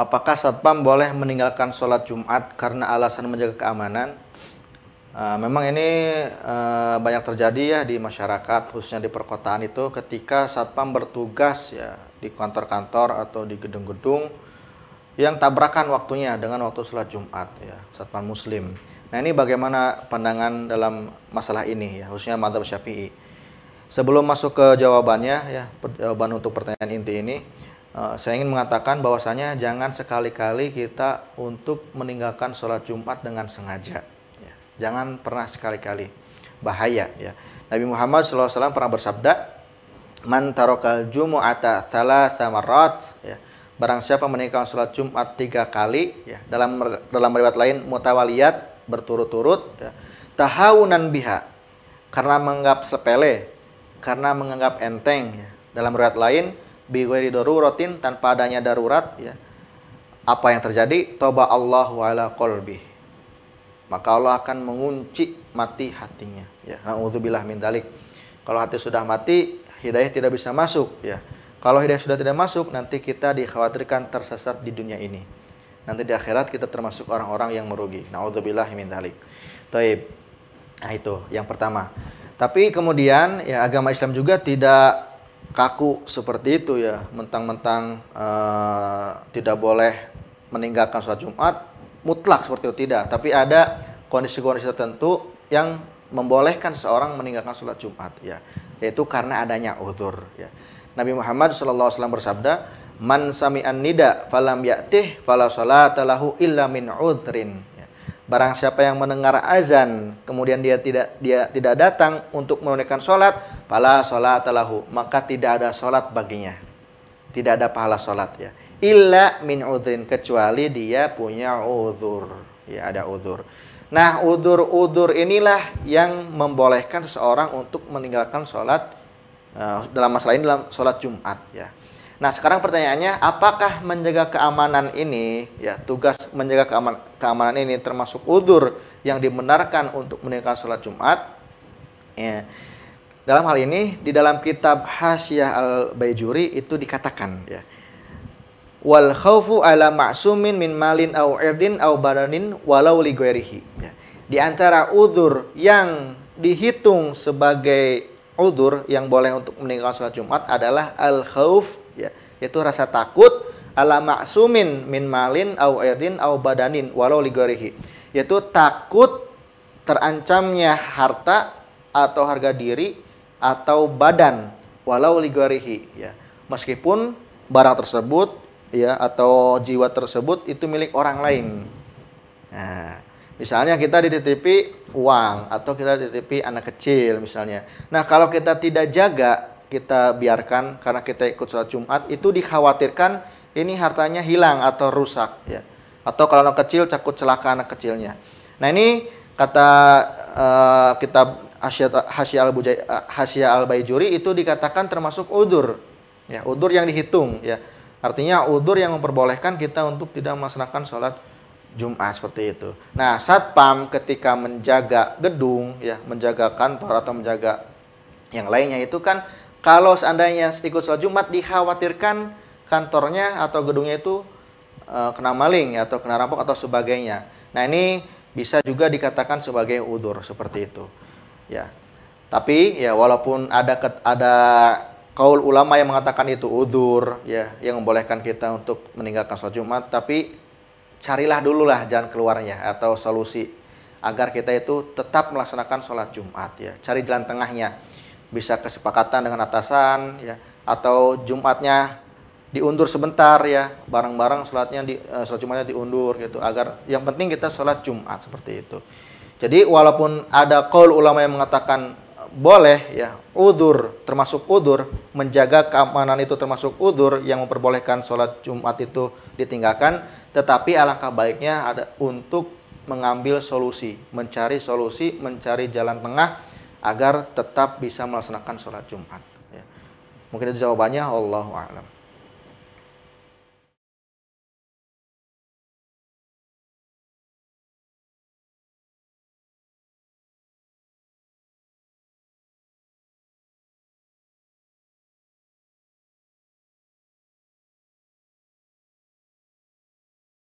Apakah satpam boleh meninggalkan sholat Jumat karena alasan menjaga keamanan? Ah, memang ini ah, banyak terjadi ya di masyarakat khususnya di perkotaan itu ketika satpam bertugas ya di kantor-kantor atau di gedung-gedung yang tabrakan waktunya dengan waktu sholat Jumat ya satpam Muslim. Nah ini bagaimana pandangan dalam masalah ini ya khususnya Madhab Syafi'i. Sebelum masuk ke jawabannya ya jawaban untuk pertanyaan inti ini Eh, saya ingin mengatakan bahwasanya jangan sekali-kali kita untuk meninggalkan sholat Jumat dengan sengaja. Ya. Jangan pernah sekali-kali bahaya. Ya. Nabi Muhammad SAW pernah bersabda, "Man tarokal jumu'ata thalatha marrat." Ya. Barang siapa meninggalkan sholat Jumat tiga kali, ya. dalam dalam riwayat lain mutawaliyat berturut-turut, ya. tahawunan biha karena menganggap sepele, karena menganggap enteng. Ya. Dalam riwayat lain bighairi daruratin tanpa adanya darurat ya. Apa yang terjadi? Toba Allah ala qalbi. Maka Allah akan mengunci mati hatinya ya. Nauzubillah min dalik. Kalau hati sudah mati, hidayah tidak bisa masuk ya. Kalau hidayah sudah tidak masuk, nanti kita dikhawatirkan tersesat di dunia ini. Nanti di akhirat kita termasuk orang-orang yang merugi. Nauzubillah min dalik. Taib. Nah itu yang pertama. Tapi kemudian ya agama Islam juga tidak kaku seperti itu ya, mentang-mentang uh, tidak boleh meninggalkan sholat Jumat, mutlak seperti itu tidak. Tapi ada kondisi-kondisi tertentu yang membolehkan seseorang meninggalkan sholat Jumat ya, yaitu karena adanya utur ya. Nabi Muhammad SAW bersabda, "Man sami'an nida falam ya'tih fala illa min udhrin." Barang siapa yang mendengar azan kemudian dia tidak dia tidak datang untuk menunaikan solat pala sholat lahu, maka tidak ada sholat baginya. Tidak ada pahala sholat ya. Illa min udhrin kecuali dia punya udhur. Ya ada udhur. Nah udhur-udhur inilah yang membolehkan seseorang untuk meninggalkan sholat eh, dalam masalah ini dalam sholat Jumat ya. Nah, sekarang pertanyaannya, apakah menjaga keamanan ini, ya tugas menjaga keaman, keamanan ini termasuk udur yang dibenarkan untuk menunaikan sholat Jumat? Ya. Dalam hal ini, di dalam kitab Hasyiah Al-Bayjuri itu dikatakan, ya, wal khawfu ala maksumin min malin au erdin au baranin walau li ya. Di antara udur yang dihitung sebagai udur yang boleh untuk meninggalkan sholat Jumat adalah al khawf ya yaitu rasa takut ala maksumin min malin au irdin au badanin walau ligarihi yaitu takut terancamnya harta atau harga diri atau badan walau ligarihi ya meskipun barang tersebut ya atau jiwa tersebut itu milik orang lain nah Misalnya kita dititipi uang atau kita dititipi anak kecil misalnya. Nah, kalau kita tidak jaga kita biarkan karena kita ikut sholat Jumat itu dikhawatirkan ini hartanya hilang atau rusak ya atau kalau anak kecil cakut celaka anak kecilnya. Nah ini kata uh, kitab Hasya al Hasya eh, al bayjuri itu dikatakan termasuk udur ya udur yang dihitung ya artinya udur yang memperbolehkan kita untuk tidak melaksanakan sholat Jumat seperti itu. Nah satpam ketika menjaga gedung ya menjaga kantor atau menjaga yang lainnya itu kan kalau seandainya ikut sholat Jumat dikhawatirkan kantornya atau gedungnya itu e, kena maling atau kena rampok atau sebagainya. Nah ini bisa juga dikatakan sebagai udur seperti itu. Ya. Tapi ya walaupun ada ket, ada kaul ulama yang mengatakan itu udur ya yang membolehkan kita untuk meninggalkan sholat Jumat tapi carilah dulu lah jalan keluarnya atau solusi agar kita itu tetap melaksanakan sholat Jumat ya cari jalan tengahnya bisa kesepakatan dengan atasan ya atau Jumatnya diundur sebentar ya barang-barang sholatnya di uh, sholat Jumatnya diundur gitu agar yang penting kita sholat Jumat seperti itu jadi walaupun ada kaul ulama yang mengatakan eh, boleh ya udur termasuk udur menjaga keamanan itu termasuk udur yang memperbolehkan sholat Jumat itu ditinggalkan tetapi alangkah baiknya ada untuk mengambil solusi mencari solusi mencari jalan tengah agar tetap bisa melaksanakan sholat Jumat. Ya. Mungkin itu jawabannya, Allah a'lam.